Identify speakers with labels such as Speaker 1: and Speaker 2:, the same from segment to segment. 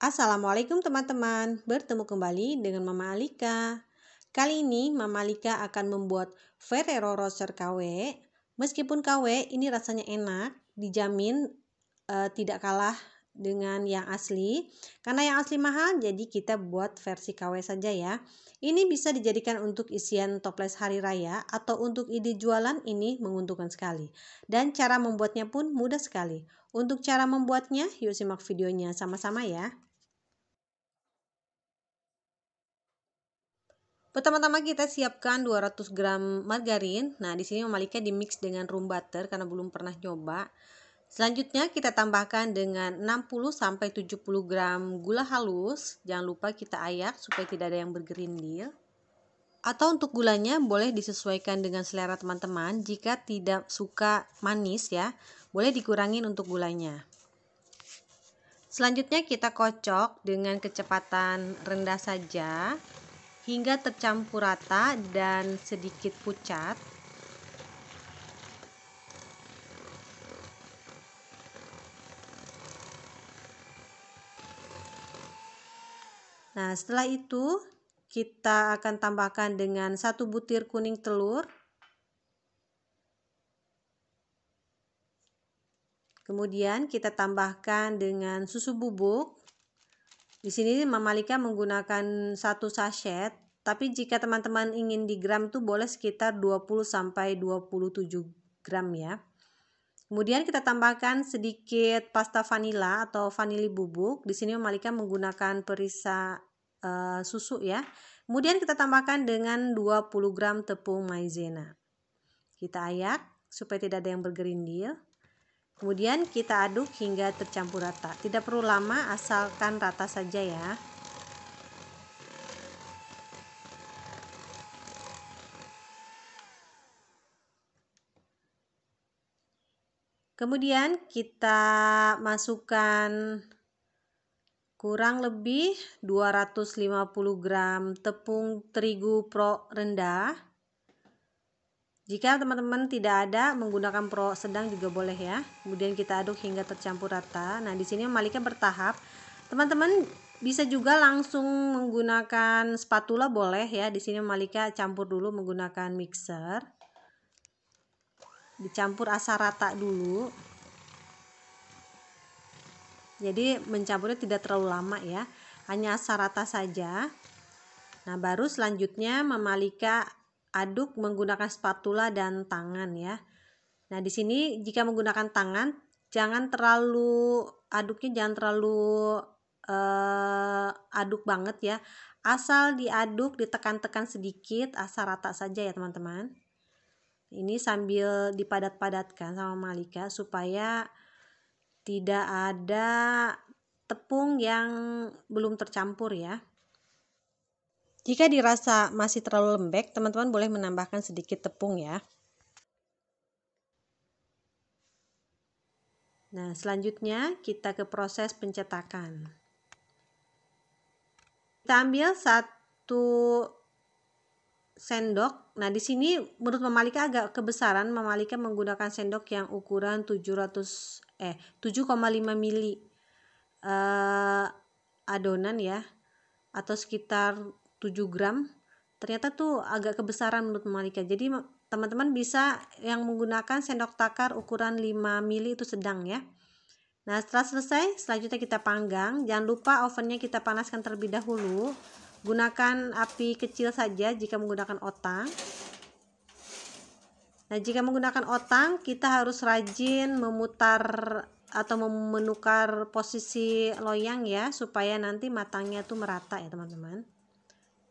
Speaker 1: Assalamualaikum teman-teman, bertemu kembali dengan Mama Alika. Kali ini Mama Alika akan membuat Ferrero Rocher KW. Meskipun KW ini rasanya enak, dijamin eh, tidak kalah dengan yang asli. Karena yang asli mahal, jadi kita buat versi KW saja ya. Ini bisa dijadikan untuk isian toples hari raya atau untuk ide jualan ini menguntungkan sekali. Dan cara membuatnya pun mudah sekali. Untuk cara membuatnya, yuk simak videonya sama-sama ya. Pertama-tama kita siapkan 200 gram margarin. Nah, di sini memaliknya dimix dengan room butter karena belum pernah nyoba. Selanjutnya kita tambahkan dengan 60 sampai 70 gram gula halus. Jangan lupa kita ayak supaya tidak ada yang bergerindil. Atau untuk gulanya boleh disesuaikan dengan selera teman-teman. Jika tidak suka manis ya, boleh dikurangin untuk gulanya. Selanjutnya kita kocok dengan kecepatan rendah saja hingga tercampur rata dan sedikit pucat. Nah, setelah itu kita akan tambahkan dengan satu butir kuning telur. Kemudian kita tambahkan dengan susu bubuk. Di sini Mamalika menggunakan satu sachet, tapi jika teman-teman ingin di gram tuh boleh sekitar 20 sampai 27 gram ya. Kemudian kita tambahkan sedikit pasta vanila atau vanili bubuk. Di sini Malika menggunakan perisa uh, susu ya. Kemudian kita tambahkan dengan 20 gram tepung maizena. Kita ayak supaya tidak ada yang bergerindil. Kemudian kita aduk hingga tercampur rata. Tidak perlu lama asalkan rata saja ya. Kemudian kita masukkan kurang lebih 250 gram tepung terigu pro rendah jika teman-teman tidak ada, menggunakan pro sedang juga boleh ya. Kemudian kita aduk hingga tercampur rata. Nah, di sini memaliknya bertahap. Teman-teman bisa juga langsung menggunakan spatula boleh ya. Di sini memalika campur dulu menggunakan mixer. Dicampur asa rata dulu. Jadi mencampurnya tidak terlalu lama ya. Hanya asa rata saja. Nah, baru selanjutnya memalika aduk menggunakan spatula dan tangan ya. Nah, di sini jika menggunakan tangan, jangan terlalu aduknya jangan terlalu eh, aduk banget ya. Asal diaduk, ditekan-tekan sedikit, asal rata saja ya, teman-teman. Ini sambil dipadat-padatkan sama Malika supaya tidak ada tepung yang belum tercampur ya. Jika dirasa masih terlalu lembek, teman-teman boleh menambahkan sedikit tepung ya. Nah, selanjutnya kita ke proses pencetakan. Kita ambil satu sendok. Nah, di sini menurut Mamalika agak kebesaran. Mamalika menggunakan sendok yang ukuran 700 eh 7,5 mili uh, adonan ya atau sekitar 7 gram ternyata tuh agak kebesaran menurut Malika jadi teman-teman bisa yang menggunakan sendok takar ukuran 5 mili itu sedang ya nah setelah selesai selanjutnya kita panggang jangan lupa ovennya kita panaskan terlebih dahulu gunakan api kecil saja jika menggunakan otang nah jika menggunakan otang kita harus rajin memutar atau menukar posisi loyang ya supaya nanti matangnya tuh merata ya teman-teman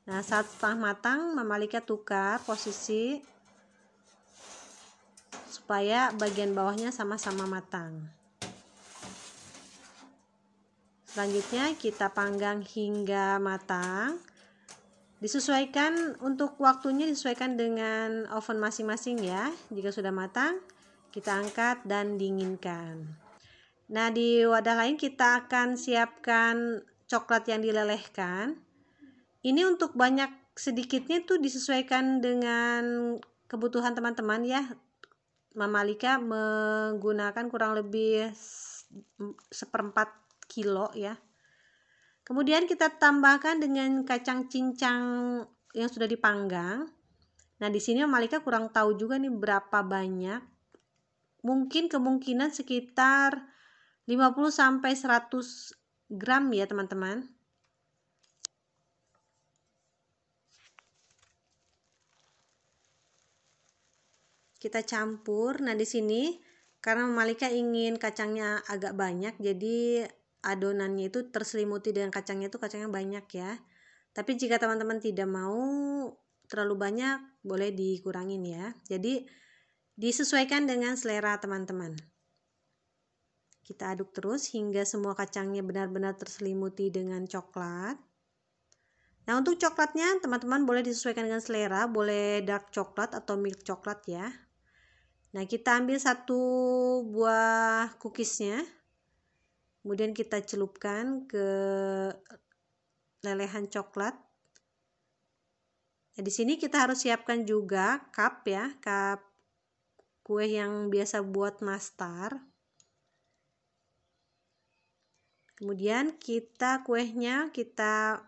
Speaker 1: Nah, saat setengah matang, Mama tukar posisi supaya bagian bawahnya sama-sama matang. Selanjutnya kita panggang hingga matang. Disesuaikan untuk waktunya disesuaikan dengan oven masing-masing ya. Jika sudah matang, kita angkat dan dinginkan. Nah, di wadah lain kita akan siapkan coklat yang dilelehkan ini untuk banyak sedikitnya tuh disesuaikan dengan kebutuhan teman-teman ya Mama Lika menggunakan kurang lebih seperempat kilo ya kemudian kita tambahkan dengan kacang cincang yang sudah dipanggang nah di sini Mama Lika kurang tahu juga nih berapa banyak mungkin kemungkinan sekitar 50 sampai 100 gram ya teman-teman kita campur nah di sini karena Malika ingin kacangnya agak banyak jadi adonannya itu terselimuti dengan kacangnya itu kacangnya banyak ya tapi jika teman-teman tidak mau terlalu banyak boleh dikurangin ya jadi disesuaikan dengan selera teman-teman kita aduk terus hingga semua kacangnya benar-benar terselimuti dengan coklat Nah untuk coklatnya teman-teman boleh disesuaikan dengan selera, boleh dark coklat atau milk coklat ya. Nah, kita ambil satu buah cookiesnya. Kemudian kita celupkan ke lelehan coklat. Nah, di sini kita harus siapkan juga cup ya, cup kue yang biasa buat nastar. Kemudian kita kuenya kita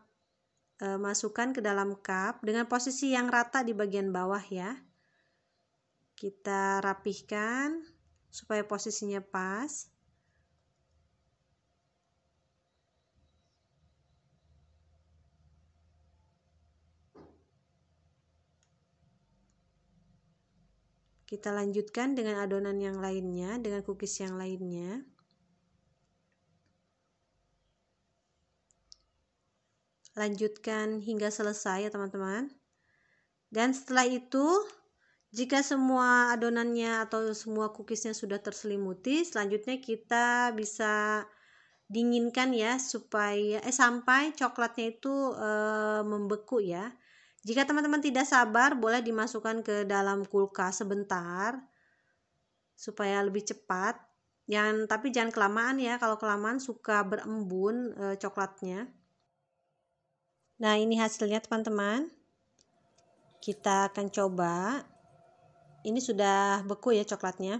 Speaker 1: e, masukkan ke dalam cup dengan posisi yang rata di bagian bawah ya kita rapihkan supaya posisinya pas kita lanjutkan dengan adonan yang lainnya dengan cookies yang lainnya lanjutkan hingga selesai ya teman-teman dan setelah itu jika semua adonannya atau semua cookiesnya sudah terselimuti, selanjutnya kita bisa dinginkan ya supaya eh sampai coklatnya itu e, membeku ya. Jika teman-teman tidak sabar, boleh dimasukkan ke dalam kulkas sebentar supaya lebih cepat. Yang tapi jangan kelamaan ya, kalau kelamaan suka berembun e, coklatnya. Nah, ini hasilnya teman-teman. Kita akan coba ini sudah beku ya coklatnya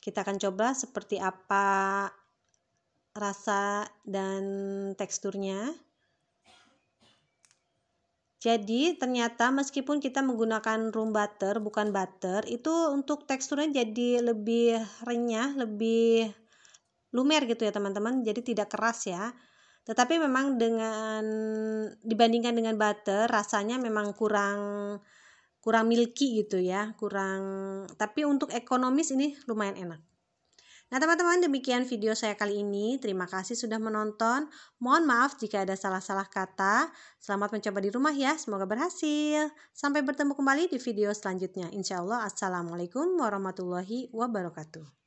Speaker 1: kita akan coba seperti apa rasa dan teksturnya jadi ternyata meskipun kita menggunakan room butter bukan butter itu untuk teksturnya jadi lebih renyah, lebih lumer gitu ya teman-teman. Jadi tidak keras ya. Tetapi memang dengan dibandingkan dengan butter rasanya memang kurang kurang milky gitu ya kurang tapi untuk ekonomis ini lumayan enak Nah teman-teman demikian video saya kali ini. Terima kasih sudah menonton. Mohon maaf jika ada salah-salah kata. Selamat mencoba di rumah ya. Semoga berhasil. Sampai bertemu kembali di video selanjutnya. Insya Allah. Assalamualaikum warahmatullahi wabarakatuh.